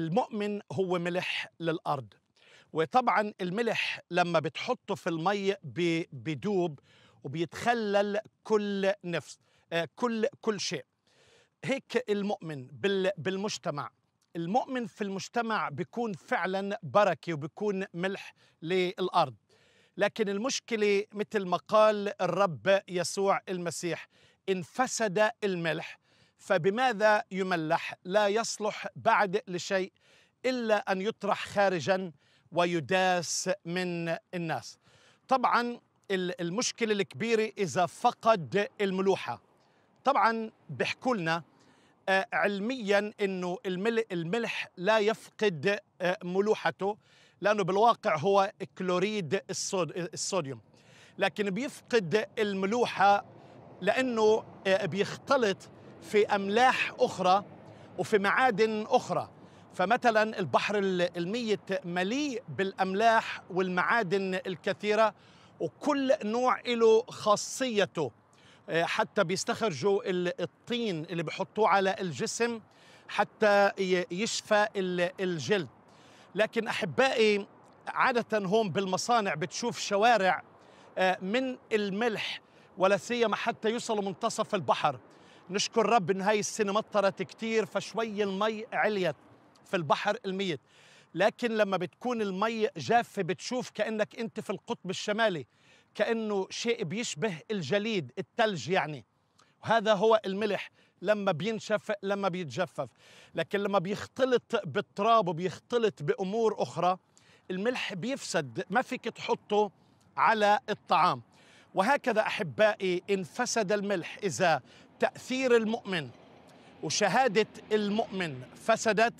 المؤمن هو ملح للأرض وطبعا الملح لما بتحطه في المي بدوب وبيتخلل كل نفس آه، كل كل شيء هيك المؤمن بالمجتمع المؤمن في المجتمع بيكون فعلا بركة وبيكون ملح للأرض لكن المشكلة مثل ما قال الرب يسوع المسيح إن فسد الملح فبماذا يملح لا يصلح بعد لشيء إلا أن يطرح خارجا ويداس من الناس طبعا المشكلة الكبيرة إذا فقد الملوحة طبعا بيحكوا لنا آه، علميا انه الملح لا يفقد آه، ملوحته لانه بالواقع هو كلوريد الصوديوم لكن بيفقد الملوحه لانه آه، بيختلط في أملاح أخرى وفي معادن أخرى فمثلا البحر الميت مليء بالأملاح والمعادن الكثيرة وكل نوع له خاصيته آه، حتى بيستخرجوا الطين اللي بيحطوه على الجسم حتى يشفى الجلد لكن أحبائي عادة هون بالمصانع بتشوف شوارع آه، من الملح ولا سيما حتى يوصلوا منتصف البحر نشكر رب ان هاي السنه مطرت كتير فشوي المي عليت في البحر الميت لكن لما بتكون المي جافه بتشوف كانك انت في القطب الشمالي كانه شيء بيشبه الجليد الثلج يعني وهذا هو الملح لما بينشف لما بيتجفف لكن لما بيختلط بالتراب وبيختلط بامور اخرى الملح بيفسد ما فيك تحطه على الطعام وهكذا احبائي ان فسد الملح اذا تأثير المؤمن وشهادة المؤمن فسدت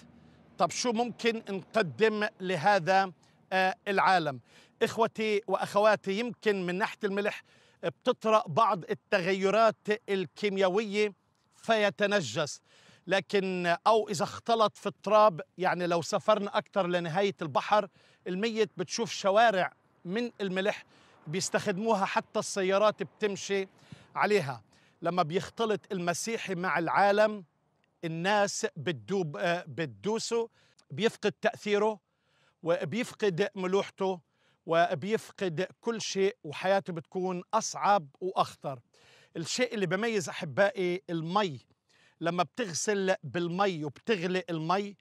طب شو ممكن نقدم لهذا آه، العالم إخوتي وأخواتي يمكن من ناحية الملح بتطرأ بعض التغيرات الكيميائية فيتنجس لكن أو إذا اختلط في التراب يعني لو سافرنا أكثر لنهاية البحر الميت بتشوف شوارع من الملح بيستخدموها حتى السيارات بتمشي عليها لما بيختلط المسيحي مع العالم الناس بتدوب بتدوسه بيفقد تأثيره وبيفقد ملوحته وبيفقد كل شيء وحياته بتكون أصعب وأخطر الشيء اللي بميز أحبائي المي لما بتغسل بالمي وبتغلي المي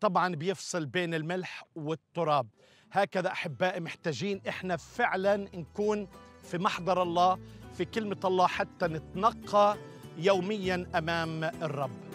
طبعا بيفصل بين الملح والتراب هكذا أحبائي محتاجين إحنا فعلا نكون في محضر الله في كلمة الله حتى نتنقى يوميا أمام الرب